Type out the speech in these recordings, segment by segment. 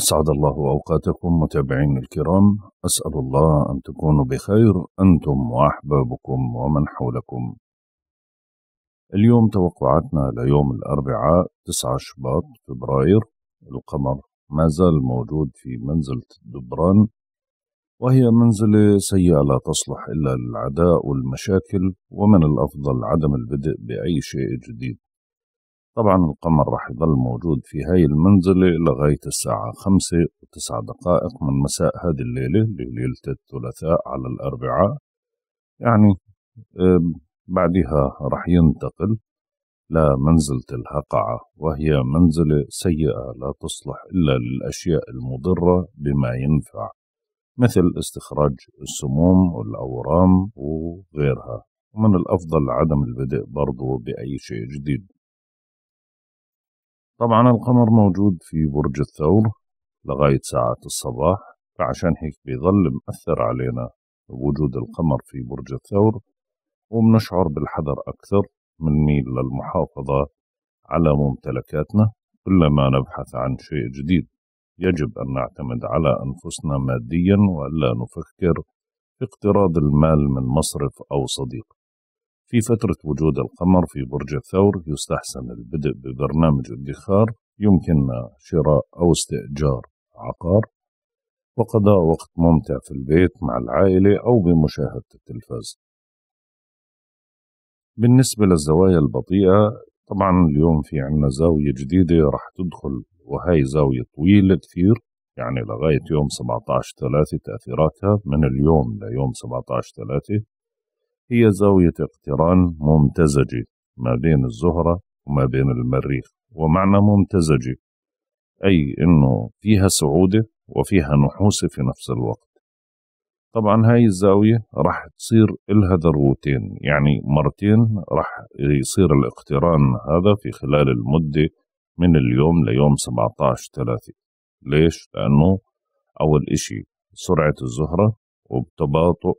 أسعد الله أوقاتكم متابعين الكرام أسأل الله أن تكونوا بخير أنتم وأحبابكم ومن حولكم اليوم توقعاتنا ليوم الأربعاء 9 شباط فبراير القمر ما زال موجود في منزلة الدبران وهي منزلة سيئة لا تصلح إلا للعداء والمشاكل ومن الأفضل عدم البدء بأي شيء جديد طبعا القمر راح يظل موجود في هاي المنزلة لغاية الساعة خمسة وتسعة دقائق من مساء هذه الليلة ليلة الثلاثاء على الأربعاء يعني بعدها راح ينتقل لمنزلة الهقعة وهي منزلة سيئة لا تصلح إلا للأشياء المضرة بما ينفع مثل استخراج السموم والأورام وغيرها ومن الأفضل عدم البدء برضو بأي شيء جديد طبعا القمر موجود في برج الثور لغاية ساعة الصباح فعشان هيك بيظل مأثر علينا وجود القمر في برج الثور وبنشعر بالحذر أكثر من ميل للمحافظة على ممتلكاتنا كلما نبحث عن شيء جديد يجب أن نعتمد على أنفسنا ماديا وألا نفكر في اقتراض المال من مصرف أو صديق في فترة وجود القمر في برج الثور يستحسن البدء ببرنامج ادخار يمكننا شراء أو استئجار عقار وقضاء وقت ممتع في البيت مع العائلة أو بمشاهدة التلفاز بالنسبة للزوايا البطيئة طبعا اليوم في عنا زاوية جديدة راح تدخل وهي زاوية طويلة كثير يعني لغاية يوم 17 ثلاثة تأثيراتها من اليوم ليوم 17 ثلاثة هي زاوية اقتران ممتزجة ما بين الزهرة وما بين المريخ ومعنى ممتزجة أي أنه فيها سعودة وفيها نحوسة في نفس الوقت طبعا هاي الزاوية راح تصير إلها ذروتين يعني مرتين راح يصير الاقتران هذا في خلال المدة من اليوم ليوم 17 3 ليش؟ لأنه أول إشي سرعة الزهرة وبتباطؤ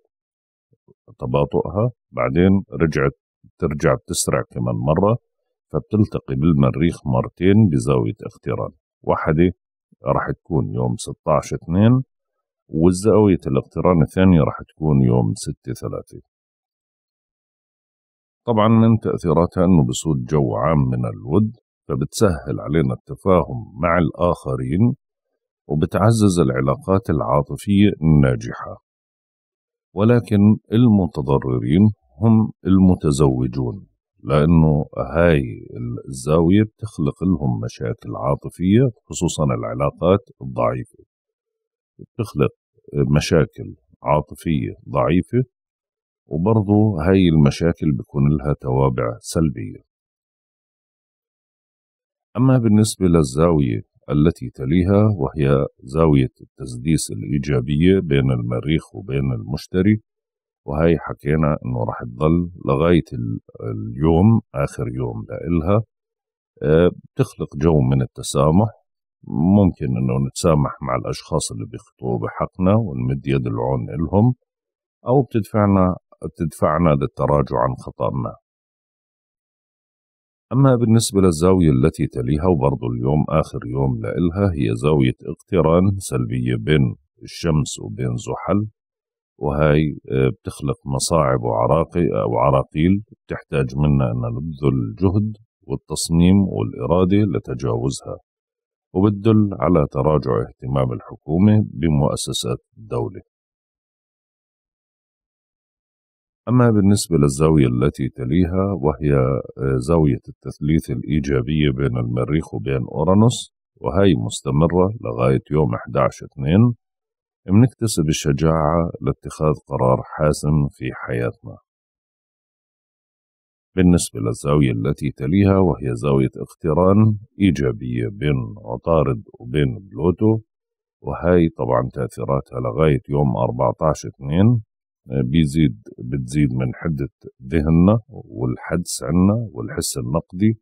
تباطؤها بعدين رجعت ترجع بتسرع كمان مرة فبتلتقي بالمريخ مرتين بزاوية اقتران واحدة راح تكون يوم 16 2 والزاوية الاقتران الثانية راح تكون يوم 6 3 طبعا من تأثيراتها أنه بصود جو عام من الود فبتسهل علينا التفاهم مع الآخرين وبتعزز العلاقات العاطفية الناجحة ولكن المتضررين هم المتزوجون لأنه هاي الزاوية بتخلق لهم مشاكل عاطفية خصوصا العلاقات الضعيفة بتخلق مشاكل عاطفية ضعيفة وبرضه هاي المشاكل بيكون لها توابع سلبية أما بالنسبة للزاوية التي تليها وهي زاوية التسديس الإيجابية بين المريخ وبين المشتري وهي حكينا انه راح تضل لغاية اليوم آخر يوم لإلها آه، بتخلق جو من التسامح ممكن انه نتسامح مع الاشخاص اللي بيخطئوا بحقنا ونمد يد العون لهم او بتدفعنا بتدفعنا للتراجع عن خطأنا أما بالنسبة للزاوية التي تليها وبرضه اليوم آخر يوم لإلها هي زاوية اقتران سلبية بين الشمس وبين زحل وهي آه، بتخلق مصاعب وعراقي وعراقيل بتحتاج منا أن نبذل الجهد والتصميم والإرادة لتجاوزها وبتدل على تراجع اهتمام الحكومة بمؤسسات الدولة أما بالنسبة للزاوية التي تليها وهي آه، زاوية التثليث الإيجابية بين المريخ وبين أورانوس وهي مستمرة لغاية يوم 11/2 بنكتسب الشجاعة لاتخاذ قرار حاسم في حياتنا بالنسبة للزاوية التي تليها وهي زاوية اقتران إيجابية بين عطارد وبين بلوتو وهي طبعا تأثيراتها لغاية يوم 14 اثنين بيزيد بتزيد من حدة ذهننا والحدس عنا والحس النقدي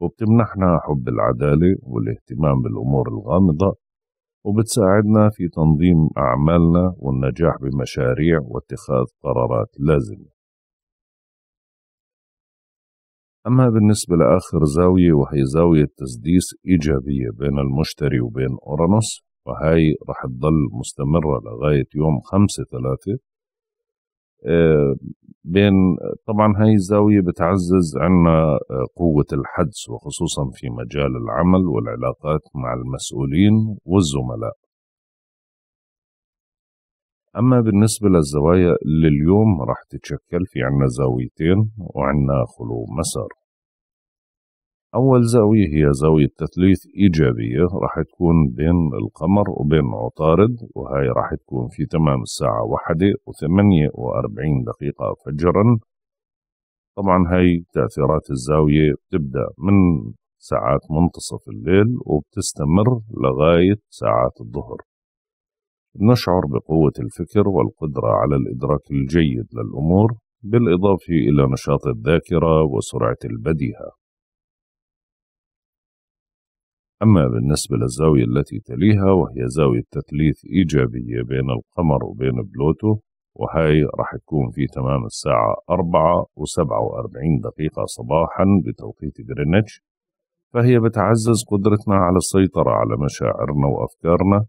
وبتمنحنا حب العدالة والاهتمام بالأمور الغامضة وبتساعدنا في تنظيم أعمالنا والنجاح بمشاريع واتخاذ قرارات لازمة أما بالنسبة لآخر زاوية وهي زاوية تسديس إيجابية بين المشتري وبين أورانوس فهاي رح تظل مستمرة لغاية يوم خمسة ثلاثة آه، بين طبعا هاي الزاوية بتعزز عنا آه، قوة الحدس وخصوصا في مجال العمل والعلاقات مع المسؤولين والزملاء أما بالنسبة للزوايا اللي اليوم راح تتشكل في عنا زاويتين وعنا خلو مسار أول زاوية هي زاوية تثليث إيجابية راح تكون بين القمر وبين عطارد وهي راح تكون في تمام الساعة واحدة وثمانية وأربعين دقيقة فجرا طبعا هاي تأثيرات الزاوية بتبدأ من ساعات منتصف الليل وبتستمر لغاية ساعات الظهر نشعر بقوة الفكر والقدرة على الإدراك الجيد للأمور بالإضافة إلى نشاط الذاكرة وسرعة البديهة أما بالنسبة للزاوية التي تليها وهي زاوية تثليث إيجابية بين القمر وبين بلوتو وهي راح تكون في تمام الساعة 4 و47 دقيقة صباحا بتوقيت غرينتش فهي بتعزز قدرتنا على السيطرة على مشاعرنا وأفكارنا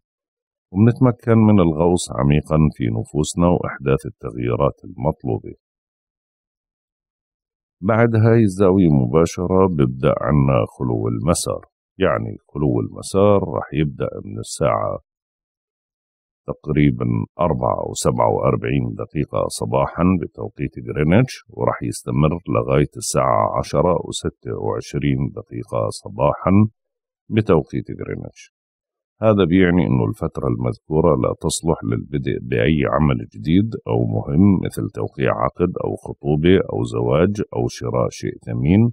وبنتمكن من الغوص عميقا في نفوسنا وإحداث التغييرات المطلوبة بعد هاي الزاوية مباشرة ببدأ عنا خلو المسار يعني خلو المسار راح يبدأ من الساعة تقريبا أربعة أو وأربعين دقيقة صباحا بتوقيت جرينتش ورح يستمر لغاية الساعة عشرة وستة وعشرين دقيقة صباحا بتوقيت جرينتش هذا بيعني أنه الفترة المذكورة لا تصلح للبدء بأي عمل جديد أو مهم مثل توقيع عقد أو خطوبة أو زواج أو شراء شيء ثمين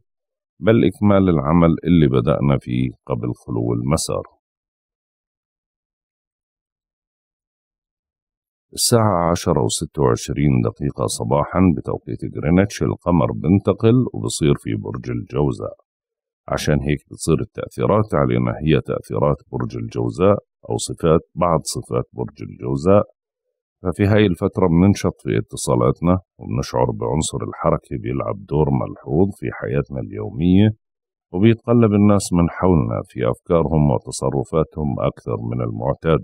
بل إكمال العمل اللي بدأنا فيه قبل خلو المسار الساعة عشرة وستة وعشرين دقيقة صباحا بتوقيت جرينتش القمر بنتقل وبصير في برج الجوزاء عشان هيك بتصير التأثيرات علينا هي تأثيرات برج الجوزاء أو صفات بعض صفات برج الجوزاء ففي هاي الفترة بننشط في اتصالاتنا وبنشعر بعنصر الحركة بيلعب دور ملحوظ في حياتنا اليومية وبيتقلب الناس من حولنا في أفكارهم وتصرفاتهم أكثر من المعتاد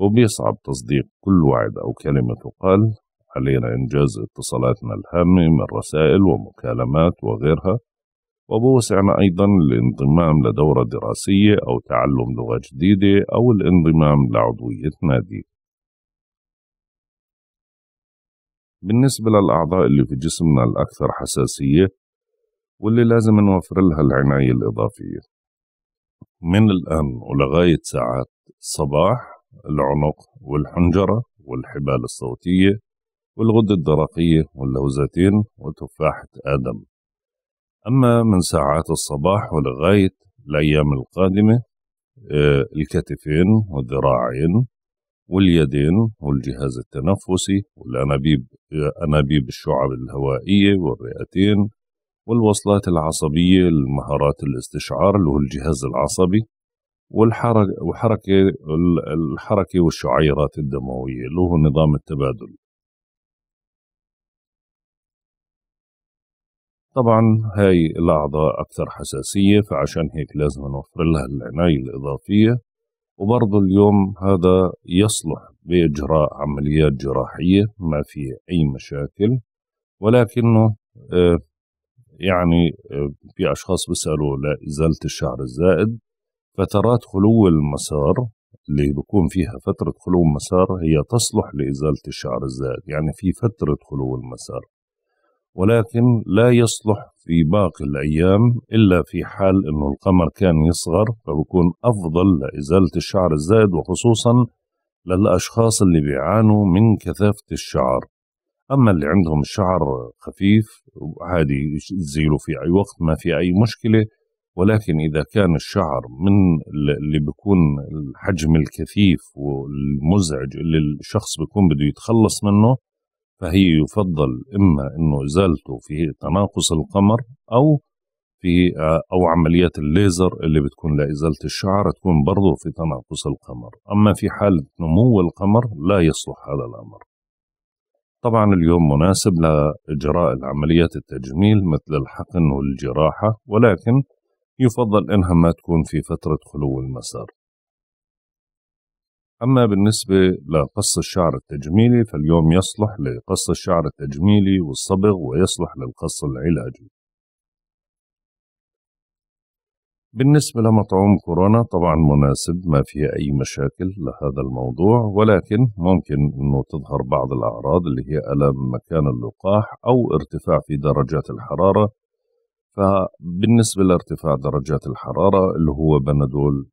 وبيصعب تصديق كل وعد أو كلمة تقال علينا إنجاز اتصالاتنا الهامة من رسائل ومكالمات وغيرها وبوسعنا أيضا الانضمام لدورة دراسية أو تعلم لغة جديدة أو الانضمام لعضوية نادي بالنسبة للأعضاء اللي في جسمنا الأكثر حساسية واللي لازم نوفر لها العناية الإضافية من الآن ولغاية ساعات الصباح العنق والحنجرة والحبال الصوتية والغدة الدرقية واللوزتين وتفاحة آدم أما من ساعات الصباح ولغاية الأيام القادمة آه، الكتفين والذراعين واليدين والجهاز التنفسي والأنابيب أنابيب الشعب الهوائية والرئتين والوصلات العصبية المهارات الاستشعار اللي هو الجهاز العصبي والحركة وحركة الحركة والشعيرات الدموية اللي هو نظام التبادل طبعا هاي الأعضاء أكثر حساسية فعشان هيك لازم نوفر لها العناية الإضافية وبرضه اليوم هذا يصلح بإجراء عمليات جراحية ما في أي مشاكل ولكنه آه، يعني آه، في أشخاص بيسألوا لإزالة الشعر الزائد فترات خلو المسار اللي بكون فيها فترة خلو المسار هي تصلح لإزالة الشعر الزائد يعني في فترة خلو المسار ولكن لا يصلح في باقي الأيام إلا في حال أنه القمر كان يصغر فبكون أفضل لإزالة الشعر الزائد وخصوصا للأشخاص اللي بيعانوا من كثافة الشعر أما اللي عندهم شعر خفيف عادي يزيلوا في أي وقت ما في أي مشكلة ولكن إذا كان الشعر من اللي بيكون الحجم الكثيف والمزعج اللي الشخص بيكون بده يتخلص منه فهي يفضل إما أنه إزالته في تناقص القمر أو في أو عمليات الليزر اللي بتكون لإزالة الشعر تكون برضه في تناقص القمر أما في حالة نمو القمر لا يصلح هذا الأمر طبعا اليوم مناسب لإجراء العمليات التجميل مثل الحقن والجراحة ولكن يفضل إنها ما تكون في فترة خلو المسار أما بالنسبة لقص الشعر التجميلي فاليوم يصلح لقص الشعر التجميلي والصبغ ويصلح للقص العلاجي بالنسبة لمطعوم كورونا طبعا مناسب ما فيه أي مشاكل لهذا الموضوع ولكن ممكن أنه تظهر بعض الأعراض اللي هي ألم مكان اللقاح أو ارتفاع في درجات الحرارة فبالنسبة لارتفاع درجات الحرارة اللي هو بنادول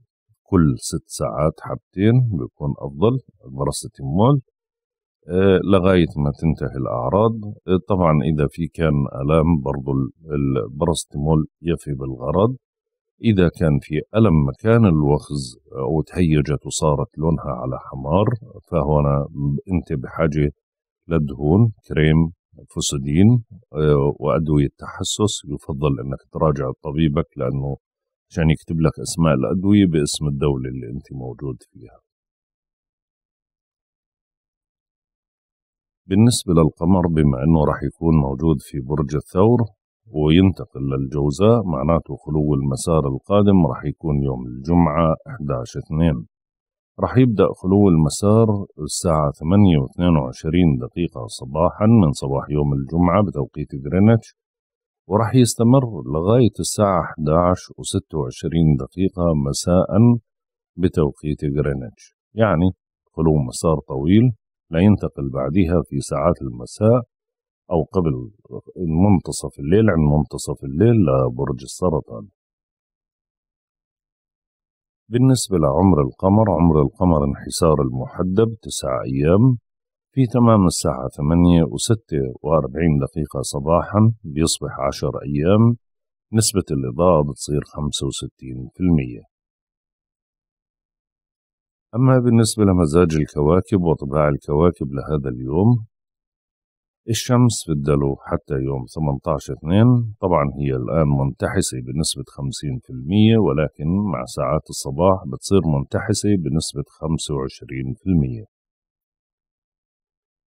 كل ست ساعات حبتين بيكون افضل البراستيمول آه، لغايه ما تنتهي الاعراض آه، طبعا اذا في كان الام برضو البراستيمول يفي بالغرض إذا كان في ألم مكان الوخز آه، أو تهيجت وصارت لونها على حمار فهنا أنت بحاجة لدهون كريم فوسودين وأدوية تحسس يفضل أنك تراجع طبيبك لأنه عشان يكتب لك اسماء الادويه باسم الدوله اللي انت موجود فيها بالنسبة للقمر بما أنه راح يكون موجود في برج الثور وينتقل للجوزاء معناته خلو المسار القادم راح يكون يوم الجمعة 11/2 راح يبدأ خلو المسار الساعة 8 و22 دقيقة صباحا من صباح يوم الجمعة بتوقيت جرينتش وراح يستمر لغاية الساعة 11 و26 دقيقة مساء بتوقيت غرينتش يعني خلو مسار طويل لا ينتقل بعدها في ساعات المساء أو قبل منتصف الليل عند منتصف الليل لبرج السرطان بالنسبة لعمر القمر عمر القمر انحسار المحدب تسعة أيام في تمام الساعة 8 و46 دقيقة صباحا بيصبح 10 أيام نسبة الإضاءة بتصير 65% أما بالنسبة لمزاج الكواكب وطباع الكواكب لهذا اليوم الشمس في الدلو حتى يوم 18/2 طبعا هي الآن منتحسة بنسبة 50% ولكن مع ساعات الصباح بتصير منتحسة بنسبة 25%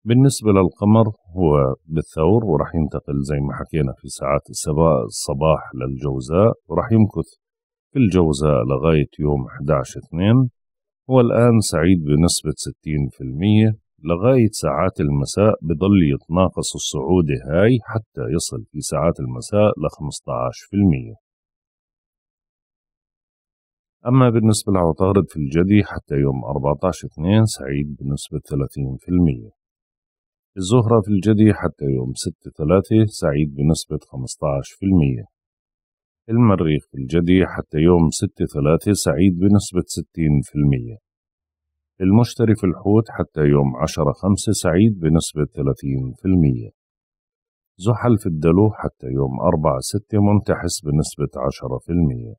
بالنسبة للقمر هو بالثور وراح ينتقل زي ما حكينا في ساعات الصباح للجوزاء وراح يمكث في الجوزاء لغاية يوم 11/2 هو الآن سعيد بنسبة 60% لغاية ساعات المساء بضل يتناقص الصعود هاي حتى يصل في ساعات المساء ل 15% أما بالنسبة للعطارد في الجدي حتى يوم 14/2 سعيد بنسبة 30% الزهرة في الجدي حتى يوم 6/3 سعيد بنسبة 15% المريخ في الجدي حتى يوم 6/3 سعيد بنسبة 60% المشتري في الحوت حتى يوم 10/5 سعيد بنسبة 30% زحل في الدلو حتى يوم 4/6 منتحس بنسبة 10%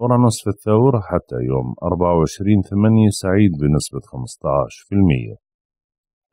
أورانوس في الثور حتى يوم 24/8 سعيد بنسبة 15%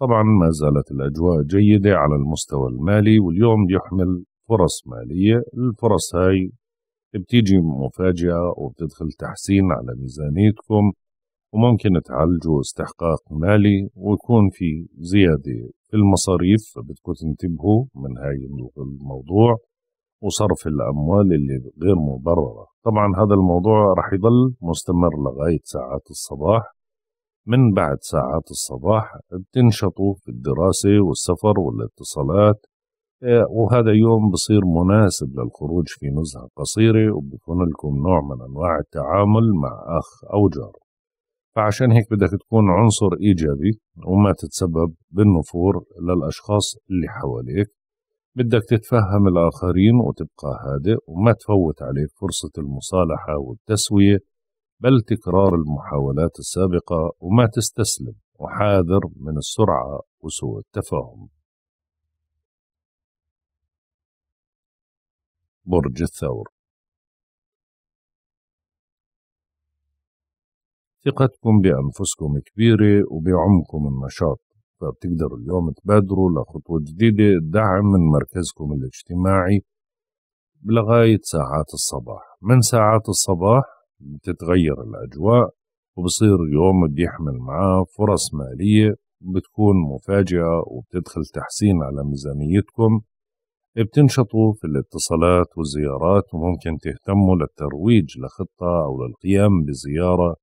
طبعا ما زالت الأجواء جيدة على المستوى المالي واليوم يحمل فرص مالية الفرص هاي بتيجي مفاجئة وبتدخل تحسين على ميزانيتكم وممكن تعالجوا استحقاق مالي ويكون في زيادة في المصاريف بدكم تنتبهوا من هاي الموضوع وصرف الأموال اللي غير مبررة طبعا هذا الموضوع رح يضل مستمر لغاية ساعات الصباح من بعد ساعات الصباح بتنشطوا في الدراسة والسفر والاتصالات آه، وهذا يوم بصير مناسب للخروج في نزهة قصيرة وبكون لكم نوع من أنواع التعامل مع أخ أو جار فعشان هيك بدك تكون عنصر إيجابي وما تتسبب بالنفور للأشخاص اللي حواليك بدك تتفهم الآخرين وتبقى هادئ وما تفوت عليك فرصة المصالحة والتسوية بل تكرار المحاولات السابقة وما تستسلم وحاذر من السرعة وسوء التفاهم برج الثور ثقتكم بأنفسكم كبيرة وبعمكم النشاط فبتقدروا اليوم تبادروا لخطوة جديدة دعم من مركزكم الاجتماعي لغاية ساعات الصباح من ساعات الصباح تتغير الأجواء وبصير يوم بده يحمل معاه فرص مالية بتكون مفاجئة وبتدخل تحسين على ميزانيتكم بتنشطوا في الاتصالات والزيارات وممكن تهتموا للترويج لخطة أو للقيام بزيارة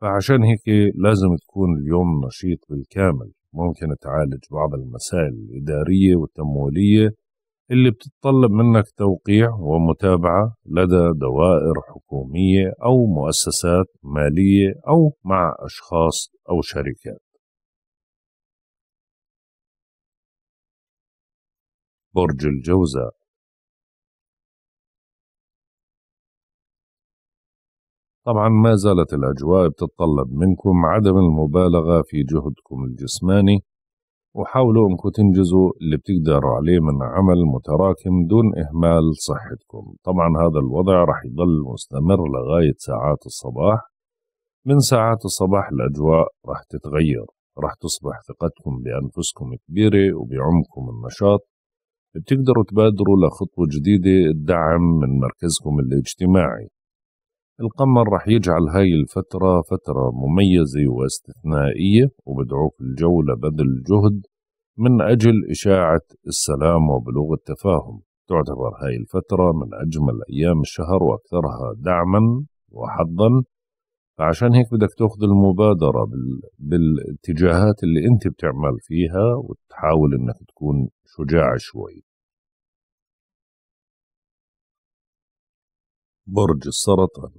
فعشان هيك لازم تكون اليوم نشيط بالكامل ممكن تعالج بعض المسائل الإدارية والتمويلية اللي بتتطلب منك توقيع ومتابعة لدى دوائر حكومية أو مؤسسات مالية أو مع أشخاص أو شركات برج الجوزاء طبعا ما زالت الأجواء بتتطلب منكم عدم المبالغة في جهدكم الجسماني وحاولوا انكم تنجزوا اللي بتقدروا عليه من عمل متراكم دون اهمال صحتكم طبعا هذا الوضع رح يضل مستمر لغاية ساعات الصباح من ساعات الصباح الأجواء رح تتغير رح تصبح ثقتكم بأنفسكم كبيرة وبعمكم النشاط بتقدروا تبادروا لخطوة جديدة الدعم من مركزكم الاجتماعي القمر رح يجعل هاي الفترة فترة مميزة واستثنائية وبدعوك الجولة بذل جهد من أجل إشاعة السلام وبلوغ التفاهم تعتبر هاي الفترة من أجمل أيام الشهر وأكثرها دعما وحظا فعشان هيك بدك تاخذ المبادرة بالاتجاهات اللي انت بتعمل فيها وتحاول انك تكون شجاع شوي برج السرطان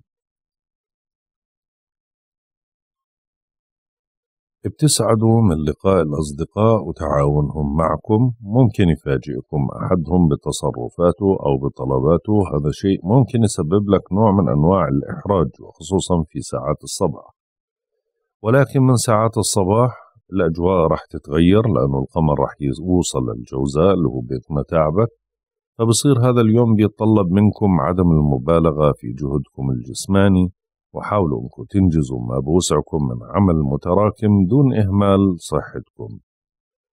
بتسعدوا من لقاء الأصدقاء وتعاونهم معكم ممكن يفاجئكم أحدهم بتصرفاته أو بطلباته هذا شيء ممكن يسبب لك نوع من أنواع الإحراج وخصوصا في ساعات الصباح ولكن من ساعات الصباح الأجواء راح تتغير لأنه القمر راح يوصل للجوزاء اللي هو بيت متاعبك فبصير هذا اليوم بيتطلب منكم عدم المبالغة في جهدكم الجسماني وحاولوا انكم تنجزوا ما بوسعكم من عمل متراكم دون إهمال صحتكم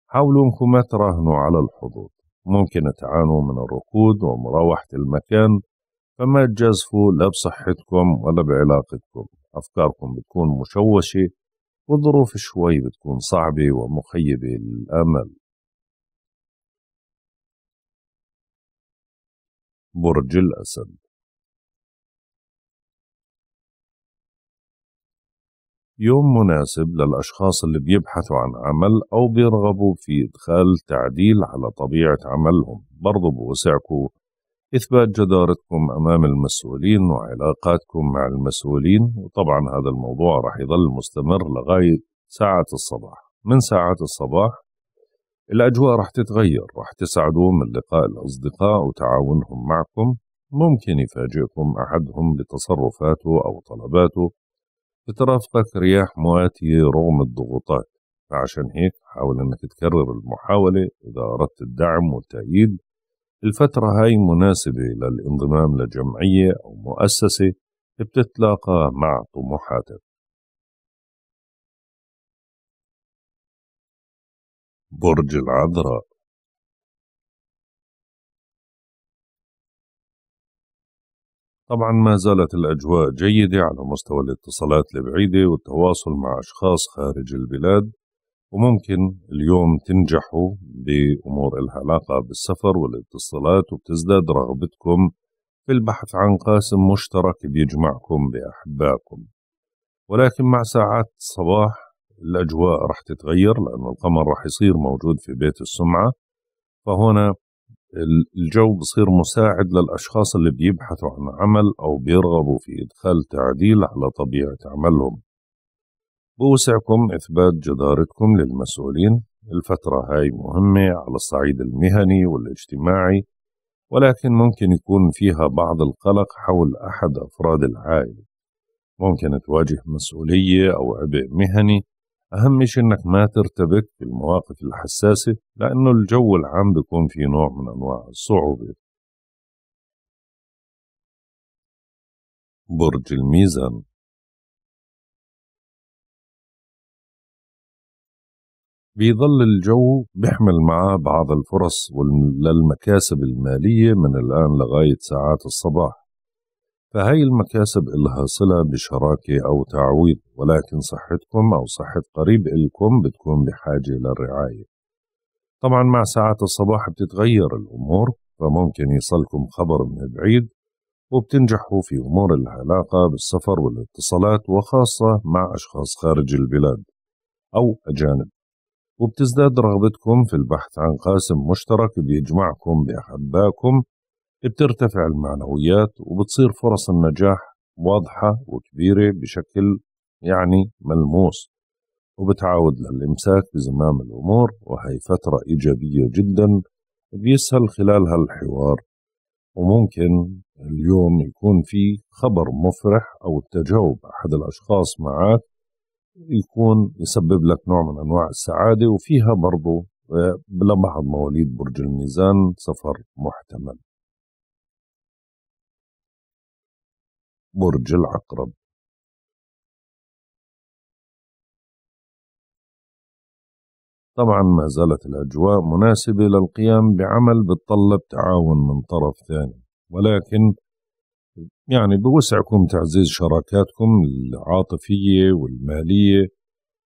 حاولوا انكم ما تراهنوا على الحظوظ ممكن تعانوا من الركود ومراوحة المكان فما تجازفوا لا بصحتكم ولا بعلاقتكم أفكاركم بتكون مشوشة والظروف شوي بتكون صعبة ومخيبة للأمل برج الأسد يوم مناسب للأشخاص اللي بيبحثوا عن عمل أو بيرغبوا في إدخال تعديل على طبيعة عملهم برضو بوسعكم إثبات جدارتكم أمام المسؤولين وعلاقاتكم مع المسؤولين وطبعا هذا الموضوع راح يظل مستمر لغاية ساعة الصباح من ساعات الصباح الأجواء راح تتغير راح تسعدوا من لقاء الأصدقاء وتعاونهم معكم ممكن يفاجئكم أحدهم بتصرفاته أو طلباته بترافقك رياح مواتية رغم الضغوطات فعشان هيك حاول أنك تكرر المحاولة إذا أردت الدعم والتأييد الفترة هاي مناسبة للانضمام لجمعية أو مؤسسة بتتلاقى مع طموحاتك برج العذراء طبعا ما زالت الأجواء جيدة على مستوى الاتصالات البعيدة والتواصل مع أشخاص خارج البلاد وممكن اليوم تنجحوا بأمور لها علاقة بالسفر والاتصالات وبتزداد رغبتكم في البحث عن قاسم مشترك بيجمعكم بأحبائكم ولكن مع ساعات الصباح الأجواء رح تتغير لأن القمر رح يصير موجود في بيت السمعة فهنا الجو بصير مساعد للأشخاص اللي بيبحثوا عن عمل أو بيرغبوا في إدخال تعديل على طبيعة عملهم بوسعكم إثبات جدارتكم للمسؤولين الفترة هاي مهمة على الصعيد المهني والاجتماعي ولكن ممكن يكون فيها بعض القلق حول أحد أفراد العائلة ممكن تواجه مسؤولية أو عبء مهني أهم شيء إنك ما ترتبك في المواقف الحساسة لأنه الجو العام بيكون في نوع من أنواع الصعوبة برج الميزان بيظل الجو بيحمل معاه بعض الفرص للمكاسب المالية من الآن لغاية ساعات الصباح فهي المكاسب إلها صلة بشراكة أو تعويض ولكن صحتكم أو صحة قريب إلكم بتكون بحاجة للرعاية طبعا مع ساعات الصباح بتتغير الأمور فممكن يصلكم خبر من بعيد وبتنجحوا في أمور العلاقة بالسفر والاتصالات وخاصة مع أشخاص خارج البلاد أو أجانب وبتزداد رغبتكم في البحث عن قاسم مشترك بيجمعكم بأحباكم بترتفع المعنويات وبتصير فرص النجاح واضحة وكبيرة بشكل يعني ملموس وبتعاود للإمساك بزمام الأمور وهي فترة إيجابية جدا بيسهل خلالها الحوار وممكن اليوم يكون في خبر مفرح أو التجاوب أحد الأشخاص معك يكون يسبب لك نوع من أنواع السعادة وفيها برضو آه، لبعض مواليد برج الميزان سفر محتمل برج العقرب طبعا ما زالت الأجواء مناسبة للقيام بعمل بتطلب تعاون من طرف ثاني ولكن يعني بوسعكم تعزيز شراكاتكم العاطفية والمالية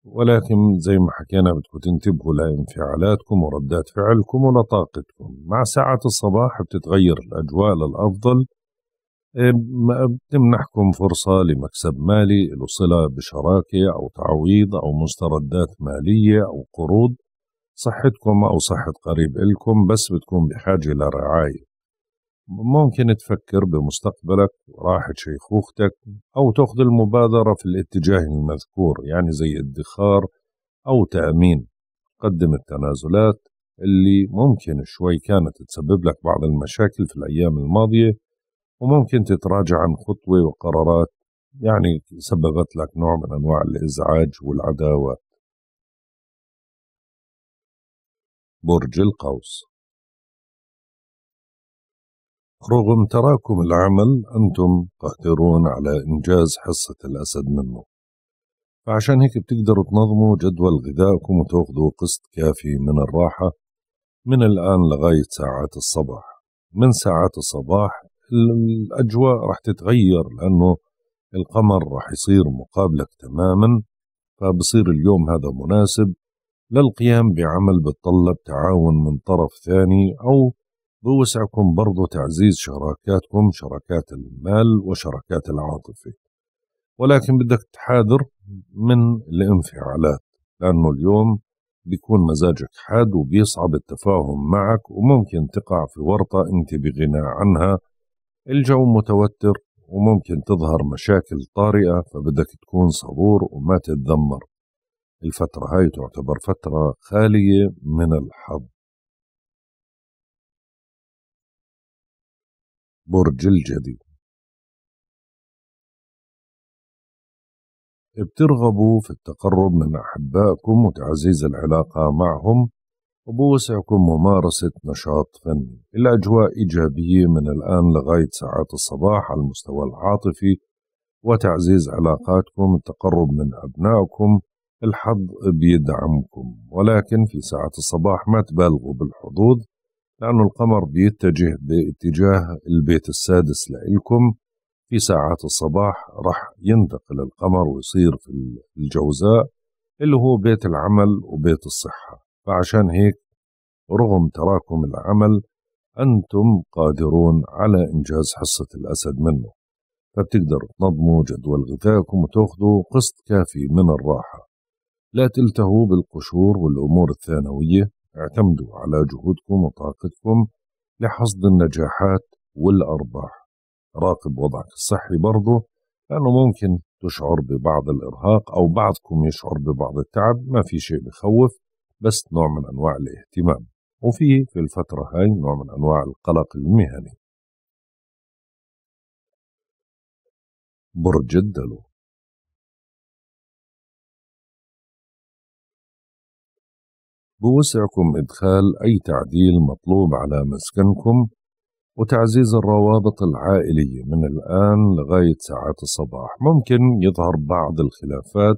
ولكن زي ما حكينا بدكم تنتبهوا لانفعالاتكم وردات فعلكم ولطاقتكم مع ساعة الصباح بتتغير الأجواء للأفضل بتمنحكم إيه، فرصة لمكسب مالي له صلة بشراكة أو تعويض أو مستردات مالية أو قروض صحتكم أو صحة قريب إلكم بس بتكون بحاجة لرعاية ممكن تفكر بمستقبلك وراحة شيخوختك أو تأخذ المبادرة في الاتجاه المذكور يعني زي ادخار أو تأمين قدم التنازلات اللي ممكن شوي كانت تسبب لك بعض المشاكل في الأيام الماضية وممكن تتراجع عن خطوة وقرارات يعني سببت لك نوع من أنواع الإزعاج والعداوات برج القوس رغم تراكم العمل أنتم قادرون على إنجاز حصة الأسد منه فعشان هيك بتقدروا تنظموا جدول غذائكم وتاخذوا قسط كافي من الراحة من الآن لغاية ساعات الصباح من ساعات الصباح الاجواء راح تتغير لانه القمر راح يصير مقابلك تماما فبصير اليوم هذا مناسب للقيام بعمل بتطلب تعاون من طرف ثاني او بوسعكم برضو تعزيز شراكاتكم شراكات المال وشراكات العاطفة ولكن بدك تحاذر من الانفعالات لأنه اليوم بيكون مزاجك حاد وبيصعب التفاهم معك وممكن تقع في ورطة أنت بغنى عنها الجو متوتر وممكن تظهر مشاكل طارئة فبدك تكون صبور وما تتذمر الفترة هاي تعتبر فترة خالية من الحظ برج الجدي بترغبوا في التقرب من أحبائكم وتعزيز العلاقة معهم وبوسعكم ممارسة نشاط فني الأجواء إيجابية من الآن لغاية ساعات الصباح على المستوى العاطفي وتعزيز علاقاتكم التقرب من أبنائكم الحظ بيدعمكم ولكن في ساعات الصباح ما تبالغوا بالحظوظ لأن القمر بيتجه باتجاه البيت السادس لإلكم في ساعات الصباح راح ينتقل القمر ويصير في الجوزاء اللي هو بيت العمل وبيت الصحة فعشان هيك رغم تراكم العمل أنتم قادرون على إنجاز حصة الأسد منه فبتقدروا تنظموا جدول غذائكم وتاخذوا قسط كافي من الراحة لا تلتهوا بالقشور والأمور الثانوية اعتمدوا على جهودكم وطاقتكم لحصد النجاحات والأرباح راقب وضعك الصحي برضه لأنه ممكن تشعر ببعض الإرهاق أو بعضكم يشعر ببعض التعب ما في شيء بخوف بس نوع من أنواع الاهتمام وفي في الفترة هاي نوع من أنواع القلق المهني برج الدلو بوسعكم إدخال أي تعديل مطلوب على مسكنكم وتعزيز الروابط العائلية من الآن لغاية ساعات الصباح ممكن يظهر بعض الخلافات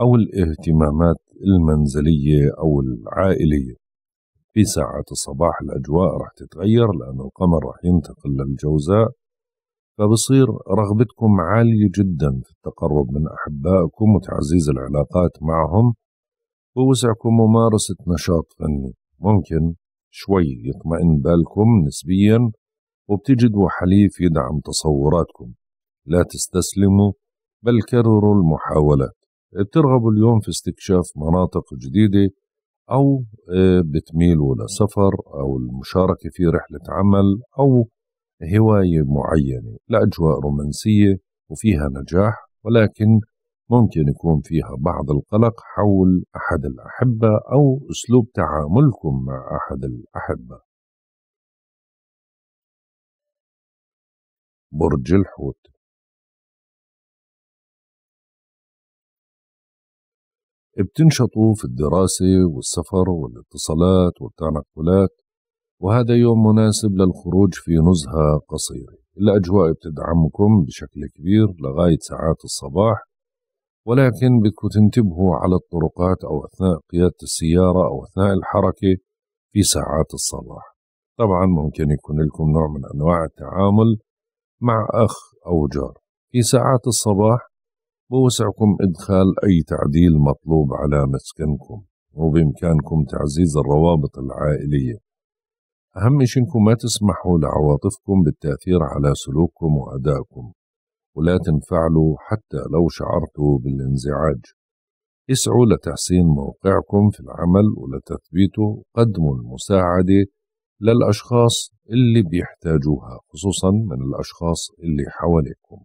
أو الاهتمامات المنزلية أو العائلية في ساعة الصباح الأجواء رح تتغير لأن القمر رح ينتقل للجوزاء فبصير رغبتكم عالية جدا في التقرب من أحبائكم وتعزيز العلاقات معهم ووسعكم ممارسة نشاط فني ممكن شوي يطمئن بالكم نسبيا وبتجدوا حليف يدعم تصوراتكم لا تستسلموا بل كرروا المحاولات بترغبوا اليوم في استكشاف مناطق جديدة أو آه، بتميلوا لسفر أو المشاركة في رحلة عمل أو هواية معينة لأجواء رومانسية وفيها نجاح ولكن ممكن يكون فيها بعض القلق حول أحد الأحبة أو أسلوب تعاملكم مع أحد الأحبة برج الحوت بتنشطوا في الدراسة والسفر والاتصالات والتنقلات وهذا يوم مناسب للخروج في نزهة قصيرة الأجواء بتدعمكم بشكل كبير لغاية ساعات الصباح ولكن بدكم تنتبهوا على الطرقات أو أثناء قيادة السيارة أو أثناء الحركة في ساعات الصباح طبعا ممكن يكون لكم نوع من أنواع التعامل مع أخ أو جار في ساعات الصباح بوسعكم إدخال أي تعديل مطلوب على مسكنكم وبإمكانكم تعزيز الروابط العائلية أهم شيء إنكم ما تسمحوا لعواطفكم بالتأثير على سلوككم وأدائكم ولا تنفعلوا حتى لو شعرتوا بالانزعاج اسعوا لتحسين موقعكم في العمل ولتثبيته قدموا المساعدة للأشخاص اللي بيحتاجوها خصوصا من الأشخاص اللي حواليكم